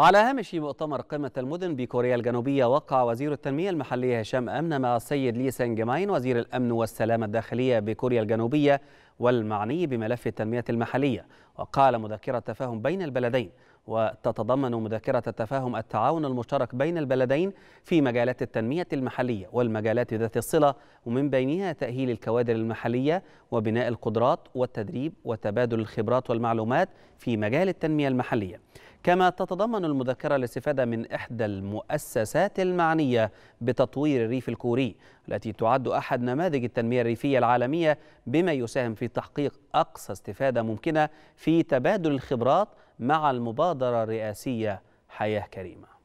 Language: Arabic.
على هامش مؤتمر قمة المدن بكوريا الجنوبية وقع وزير التنمية المحلية هشام أمن مع السيد لي سانج ماين وزير الأمن والسلامة الداخلية بكوريا الجنوبية والمعني بملف التنمية المحلية وقال مذكرة تفاهم بين البلدين وتتضمن مذكرة التفاهم التعاون المشترك بين البلدين في مجالات التنمية المحلية والمجالات ذات الصلة ومن بينها تأهيل الكوادر المحلية وبناء القدرات والتدريب وتبادل الخبرات والمعلومات في مجال التنمية المحلية كما تتضمن المذكرة الاستفادة من إحدى المؤسسات المعنية بتطوير الريف الكوري التي تعد أحد نماذج التنمية الريفية العالمية بما يساهم في تحقيق أقصى استفادة ممكنة في تبادل الخبرات مع المبادرة الرئاسية حياة كريمة